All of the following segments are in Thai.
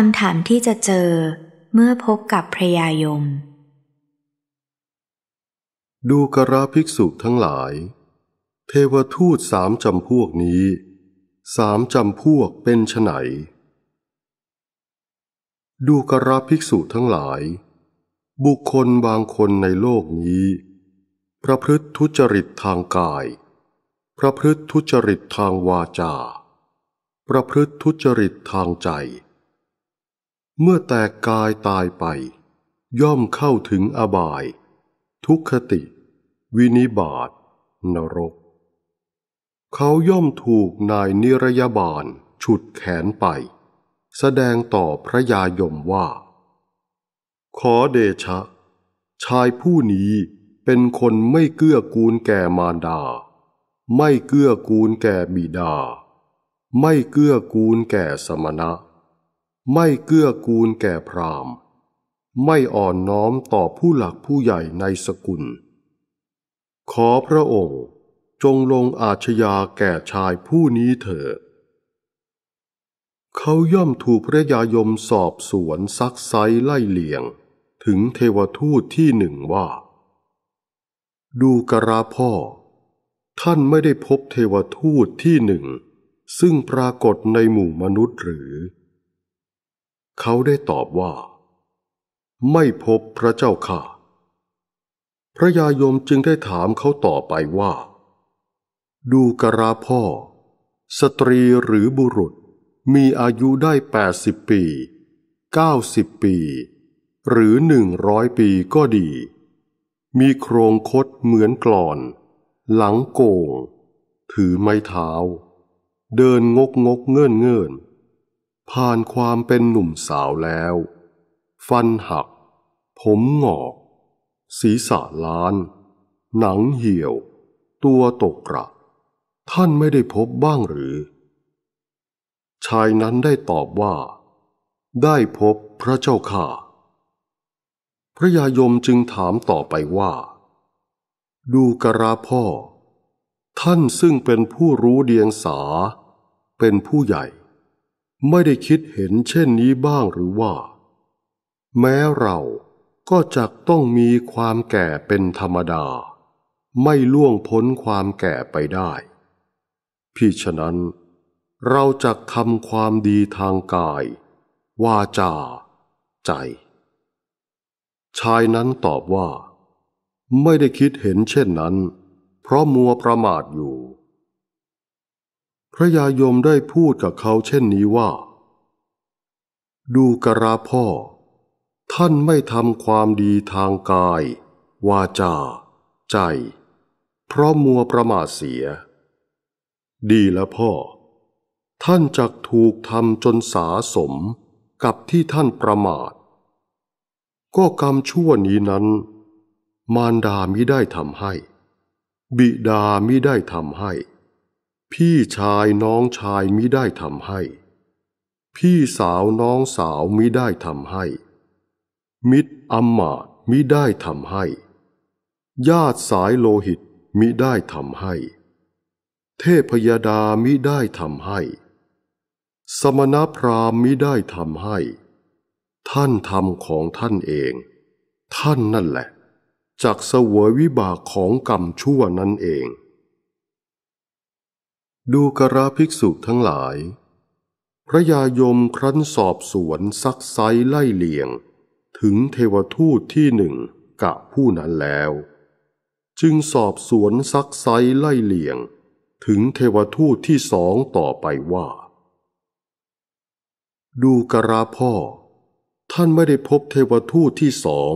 คำถามที่จะเจอเมื่อพบกับพระยายม ดูกราภิกษุทั้งหลาย เทวทูตสามจำพวกนี้ สามจำพวกเป็นไหน ดูกราภิกษุทั้งหลาย บุคคลบางคนในโลกนี้ ประพฤติทุจริตทางกาย ประพฤติทุจริตทางวาจา ประพฤติทุจริตทางใจเมื่อแตกกายตายไป ย่อมเข้าถึงอบาย ทุกขติ วินิบาตนรก เขาย่อมถูกนายนิรยบาลฉุดแขนไป แสดงต่อพระยายมว่า ขอเดชะ ชายผู้นี้เป็นคนไม่เกื้อกูลแก่มารดา ไม่เกื้อกูลแก่บิดา ไม่เกื้อกูลแก่สมณะไม่เกื้อกูลแก่พราหมณ์ไม่อ่อนน้อมต่อผู้หลักผู้ใหญ่ในสกุล ขอพระองค์ จงลงอาชญาแก่ชายผู้นี้เถิดเขาย่อมถูกพระยายมสอบสวนซักไซไล่เลียงถึงเทวทูตที่หนึ่งว่า ดูกระพ่อ ท่านไม่ได้พบเทวทูตที่หนึ่ง ซึ่งปรากฏในหมู่มนุษย์หรือเขาได้ตอบว่า ไม่พบพระเจ้าค่ะ พระยายมจึงได้ถามเขาต่อไปว่า ดูกระพ่อ สตรีหรือบุรุษ มีอายุได้แปดสิบปี เก้าสิบปี หรือหนึ่งร้อยปีก็ดี มีโครงคดเหมือนกลอน หลังโกง ถือไม้เท้า เดินงกงกเงื่อนเงื่อนผ่านความเป็นหนุ่มสาวแล้ว ฟันหัก ผมหงอกศีรษะล้าน หนังเหี่ยว ตัวตกกระ ท่านไม่ได้พบบ้างหรือ ชายนั้นได้ตอบว่า ได้พบพระเจ้าข่าพระยายมจึงถามต่อไปว่า ดูกระพ่อ ท่านซึ่งเป็นผู้รู้เดียงสา เป็นผู้ใหญ่ไม่ได้คิดเห็นเช่นนี้บ้างหรือว่า แม้เราก็จะต้องมีความแก่เป็นธรรมดา ไม่ล่วงพ้นความแก่ไปได้พี่ฉะนั้น เราจะทำความดีทางกายวาจาใจ ชายนั้นตอบว่า ไม่ได้คิดเห็นเช่นนั้น เพราะมัวประมาทอยู่พระยายมได้พูดกับเขาเช่นนี้ว่า ดูกระพ่อ ท่านไม่ทำความดีทางกาย วาจา ใจ เพราะมัวประมาทเสีย ดีแล้วพ่อ ท่านจักถูกทำจนสาสมกับที่ท่านประมาท ก็กรรมชั่วนี้นั้น มารดามิได้ทำให้ บิดามิได้ทำให้พี่ชายน้องชายมิได้ทำให้ พี่สาวน้องสาวมิได้ทำให้ มิตรอมมาตมิได้ทำให้ ญาติสายโลหิตมิได้ทำให้ เทพยดามิได้ทำให้ สมณพราหมณ์มิได้ทำให้ ท่านทำของท่านเอง ท่านนั่นแหละ จากเสวยวิบากของกรรมชั่วนั่นเองดูกระภิกษุทั้งหลาย พระยายมครั้นสอบสวนซักไซไล่เลียง ถึงเทวทูตที่หนึ่งกะผู้นั้นแล้ว จึงสอบสวนซักไซไล่เลียง ถึงเทวทูตที่สองต่อไปว่า ดูกระพ่อ ท่านไม่ได้พบเทวทูตที่สอง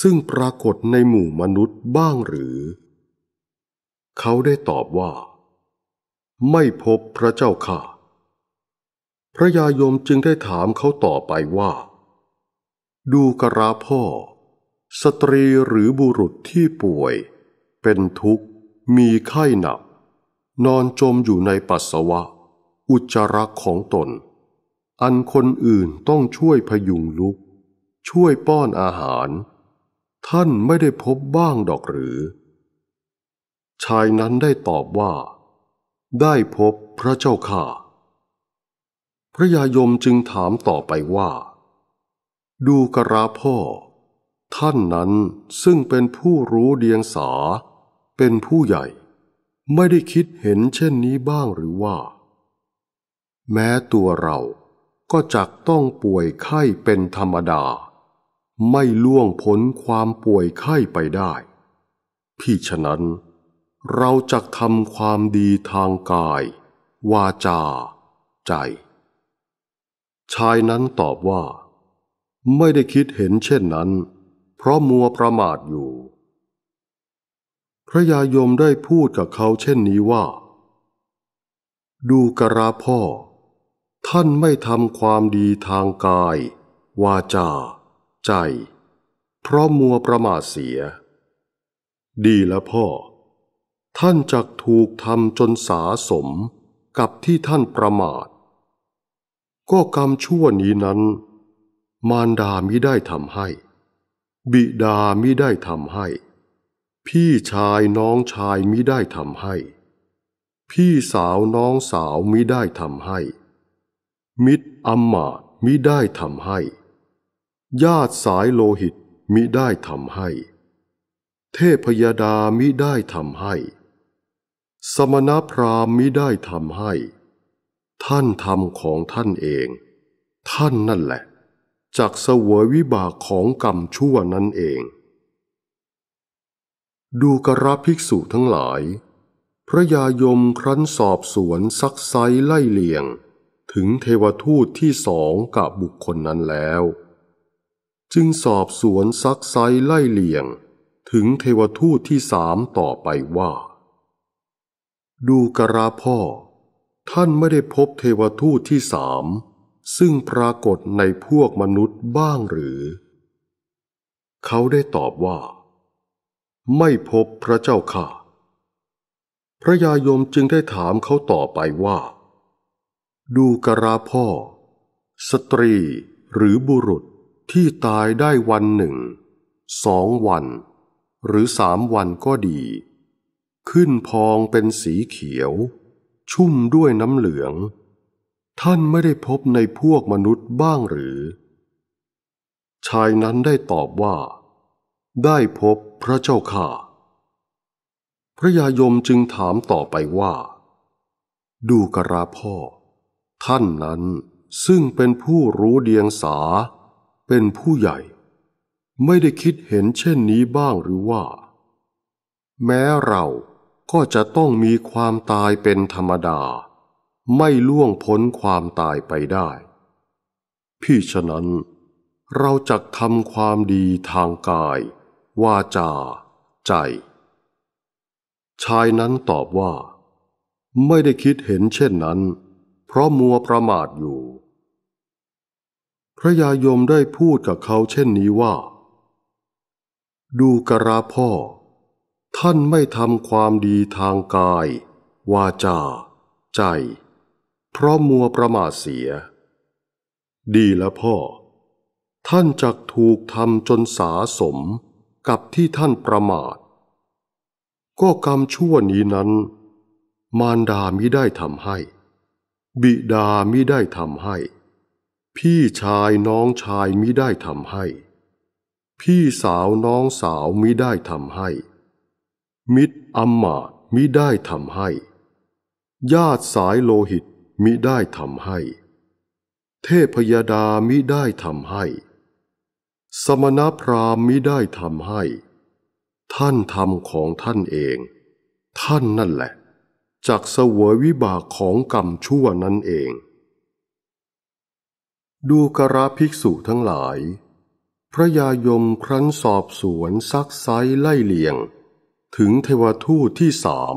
ซึ่งปรากฏในหมู่มนุษย์บ้างหรือ เขาได้ตอบว่าไม่พบพระเจ้าค่ะ พระยายมจึงได้ถามเขาต่อไปว่า ดูกระพ่อ สตรีหรือบุรุษที่ป่วย เป็นทุกข์ มีไข้หนัก นอนจมอยู่ในปัสสาวะ อุจจาระของตน อันคนอื่นต้องช่วยพยุงลุก ช่วยป้อนอาหาร ท่านไม่ได้พบบ้างดอกหรือ ชายนั้นได้ตอบว่าได้พบพระเจ้าข่า พระยายมจึงถามต่อไปว่า ดูกระพ่อ ท่านนั้นซึ่งเป็นผู้รู้เดียงสา เป็นผู้ใหญ่ ไม่ได้คิดเห็นเช่นนี้บ้างหรือว่า แม้ตัวเราก็จักต้องป่วยไข้เป็นธรรมดา ไม่ล่วงพ้นความป่วยไข้ไปได้ พี่ฉะนั้นเราจะทำความดีทางกาย วาจา ใจ ชายนั้นตอบว่า ไม่ได้คิดเห็นเช่นนั้น เพราะมัวประมาทอยู่ พระยายมได้พูดกับเขาเช่นนี้ว่า ดูกระพ่อ ท่านไม่ทำความดีทางกาย วาจา ใจ เพราะมัวประมาทเสีย ดีแล้วพ่อท่านจักถูกทำจนสาสมกับที่ท่านประมาทก็กรรมชั่วนี้นั้น มารดามิได้ทำให้ บิดามิได้ทำให้ พี่ชายน้องชายมิได้ทำให้ พี่สาวน้องสาวมิได้ทำให้ มิตรอมมาตมิได้ทำให้ ญาติสายโลหิตมิได้ทำให้ เทพยดามิได้ทำให้สมณพราหมณ์มิได้ทำให้ท่านทำของท่านเอง ท่านนั่นแหละ จากเสวยวิบากของกรรมชั่วนั่นเอง ดูกระภิกษุทั้งหลาย พระยายมครั้นสอบสวนซักไซไล่เลียง ถึงเทวทูตที่สองกับบุคคลนั้นแล้ว จึงสอบสวนซักไซไล่เลียง ถึงเทวทูตที่สามต่อไปว่าดูกระพ่อ ท่านไม่ได้พบเทวทูตที่สาม ซึ่งปรากฏในพวกมนุษย์บ้างหรือ เขาได้ตอบว่า ไม่พบพระเจ้าค่ะ พระยายมจึงได้ถามเขาต่อไปว่า ดูกระพ่อ สตรีหรือบุรุษที่ตายได้วันหนึ่ง สองวันหรือสามวันก็ดีขึ้นพองเป็นสีเขียว ชุ่มด้วยน้ำเหลือง ท่านไม่ได้พบในพวกมนุษย์บ้างหรือ ชายนั้นได้ตอบว่า ได้พบพระเจ้าค่ะพระยายมจึงถามต่อไปว่า ดูกระพ่อ ท่านนั้นซึ่งเป็นผู้รู้เดียงสา เป็นผู้ใหญ่ ไม่ได้คิดเห็นเช่นนี้บ้างหรือว่า แม้เราก็จะต้องมีความตายเป็นธรรมดา ไม่ล่วงพ้นความตายไปได้ พี่ฉะนั้น เราจะทำความดีทางกายวาจา ใจ ชายนั้นตอบว่า ไม่ได้คิดเห็นเช่นนั้น เพราะมัวประมาทอยู่ พระยายมได้พูดกับเขาเช่นนี้ว่า ดูกระพ่อท่านไม่ทำความดีทางกาย วาจา ใจ เพราะมัวประมาทเสีย ดีแล้วพ่อ ท่านจักถูกทำจนสาสมกับที่ท่านประมาทก็กรรมชั่วนี้นั้น มารดามิได้ทำให้ บิดามิได้ทำให้ พี่ชายน้องชายมิได้ทำให้ พี่สาวน้องสาวมิได้ทำให้มิตรอัมมา มิได้ทำให้ ญาติสายโลหิตมิได้ทำให้ เทพยดามิได้ทำให้ สมณพราหมณ์มิได้ทำให้ ท่านทำของท่านเอง ท่านนั่นแหละ จากเสวยวิบากของกรรมชั่วนั้นเอง ดูกระภิกษุทั้งหลาย พระยายมครั้นสอบสวนซักไซไล่เลียงถึงเทวทูตที่สาม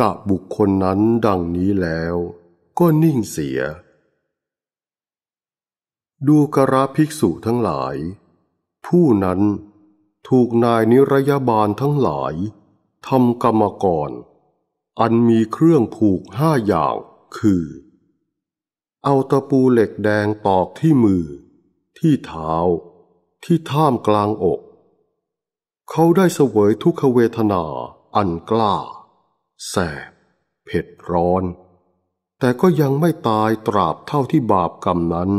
กับบุคคลนั้นดังนี้แล้วก็นิ่งเสีย ดูกระภิกษุทั้งหลาย ผู้นั้นถูกนายนิรยาบาลทั้งหลายทำกรรมกรอันมีเครื่องผูกห้าอย่างคือ เอาตะปูเหล็กแดงตอกที่มือ ที่เท้า ที่ท่ามกลางอกเขาได้เสวยทุกขเวทนา อันกล้า แสบ เผ็ดร้อน แต่ก็ยังไม่ตายตราบเท่าที่บาปกรรมนั้น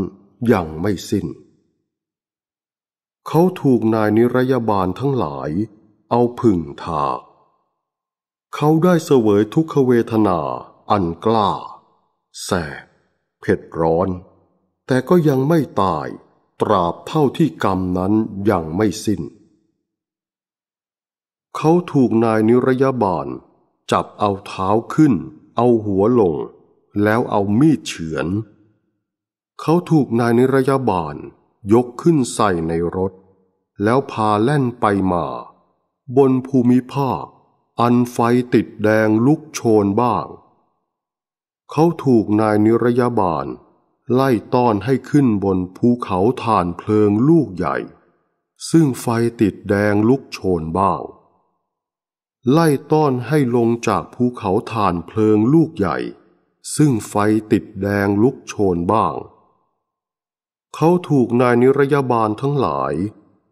ยังไม่สิน้น เขาถูกนายนิรยาบาลทั้งหลายเอาพึ่งทาเขาได้เสวยทุกขเวทนา อันกล้า แสบ เผ็ดร้อน แต่ก็ยังไม่ตาย ตราบเท่าที่กรรมนั้นยังไม่สิน้นเขาถูกนายนิรยาบาล จับเอาเท้าขึ้นเอาหัวลง แล้วเอามีดเฉือน เขาถูกนายนิรยาบาล ยกขึ้นใส่ในรถ แล้วพาแล่นไปมา บนภูมิภาค อันไฟติดแดงลุกโชนบ้าง เขาถูกนายนิรยาบาล ไล่ต้อนให้ขึ้นบนภูเขาฐานเพลิงลูกใหญ่ ซึ่งไฟติดแดงลุกโชนบ้างไล่ต้อนให้ลงจากภูเขาฐานเพลิงลูกใหญ่ ซึ่งไฟติดแดงลุกโชนบ้าง เขาถูกนายนิรยาบาลทั้งหลาย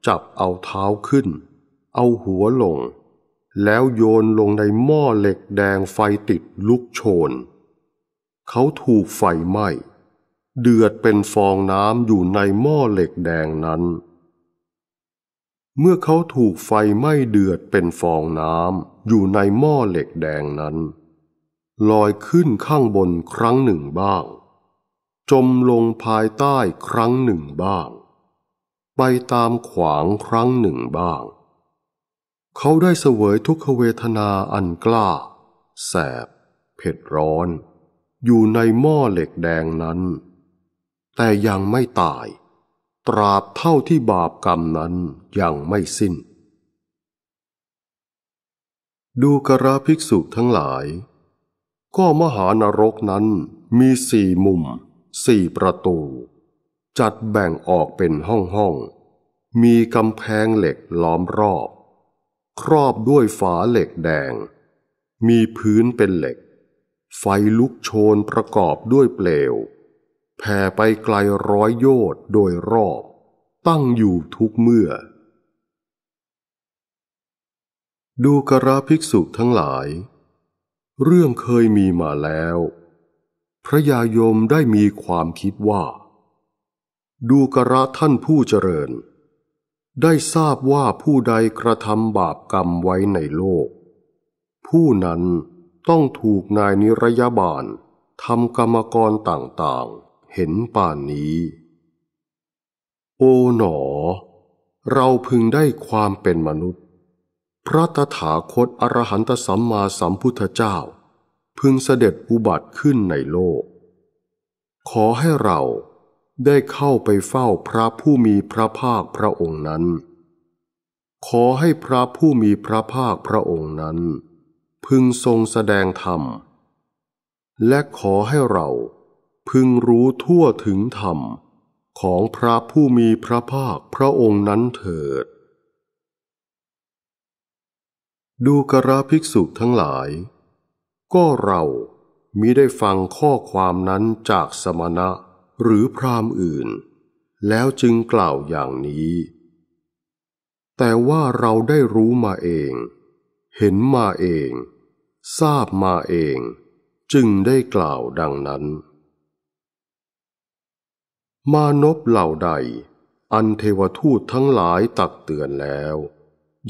จับเอาเท้าขึ้น เอาหัวลง แล้วโยนลงในหม้อเหล็กแดงไฟติดลุกโชน เขาถูกไฟไหม้เดือดเป็นฟองน้ำอยู่ในหม้อเหล็กแดงนั้นเมื่อเขาถูกไฟไหม้เดือดเป็นฟองน้ำอยู่ในหม้อเหล็กแดงนั้น ลอยขึ้นข้างบนครั้งหนึ่งบ้าง จมลงภายใต้ครั้งหนึ่งบ้าง ไปตามขวางครั้งหนึ่งบ้าง เขาได้เสวยทุกขเวทนาอันกล้า แสบ เผ็ดร้อน อยู่ในหม้อเหล็กแดงนั้น แต่ยังไม่ตายราบเท่าที่บาปกรรมนั้นยังไม่สิ้น ดูกระภิกษุทั้งหลาย ก็มหานรกนั้นมีสี่มุมสี่ประตู จัดแบ่งออกเป็นห้องห้อง มีกำแพงเหล็กล้อมรอบ ครอบด้วยฝาเหล็กแดง มีพื้นเป็นเหล็ก ไฟลุกโชนประกอบด้วยเปลวแผ่ไปไกลร้อยโยชน์โดยรอบ ตั้งอยู่ทุกเมื่อ ดูกระภิกษุทั้งหลาย เรื่องเคยมีมาแล้ว พระยายมได้มีความคิดว่า ดูกระท่านผู้เจริญ ได้ทราบว่าผู้ใดกระทำบาปกรรมไว้ในโลก ผู้นั้นต้องถูกนายนิรยาบาลทำกรรมกรต่างๆเห็นป่านนี้ โอ๋หนอ เราพึงได้ความเป็นมนุษย์ พระตถาคตอรหันตสัมมาสัมพุทธเจ้า พึงเสด็จอุบัติขึ้นในโลก ขอให้เราได้เข้าไปเฝ้าพระผู้มีพระภาคพระองค์นั้น ขอให้พระผู้มีพระภาคพระองค์นั้น พึงทรงแสดงธรรม และขอให้เราพึงรู้ทั่วถึงธรรม ของพระผู้มีพระภาคพระองค์นั้นเถิด ดูกระภิกษุทั้งหลาย ก็เรา มิได้ฟังข้อความนั้นจากสมณะหรือพราหมณ์อื่น แล้วจึงกล่าวอย่างนี้ แต่ว่าเราได้รู้มาเอง เห็นมาเอง ทราบมาเอง จึงได้กล่าวดังนั้นมานพเหล่าใด อันเทวทูตทั้งหลายตักเตือนแล้ว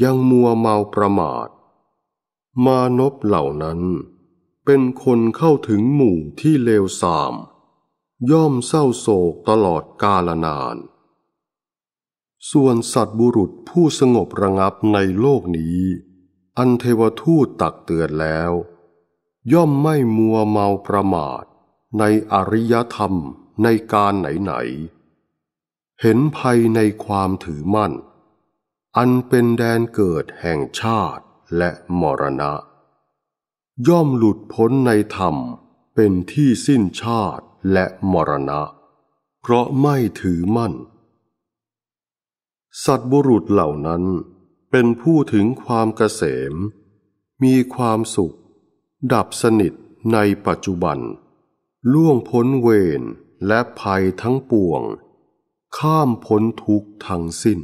ยังมัวเมาประมาท มานพเหล่านั้น เป็นคนเข้าถึงหมู่ที่เลวทราม ย่อมเศร้าโศกตลอดกาลนาน ส่วนสัตบุรุษผู้สงบระงับในโลกนี้ อันเทวทูตตักเตือนแล้ว ย่อมไม่มัวเมาประมาทในอริยธรรมในการไหนๆเห็นภัยในความถือมั่น อันเป็นแดนเกิดแห่งชาติและมรณะ ย่อมหลุดพ้นในธรรมเป็นที่สิ้นชาติและมรณะ เพราะไม่ถือมั่น สัตว์บุรุษเหล่านั้นเป็นผู้ถึงความเกษม มีความสุข ดับสนิทในปัจจุบัน ล่วงพ้นเวรและภัยทั้งปวง ข้ามพ้นทุกทางสิ้น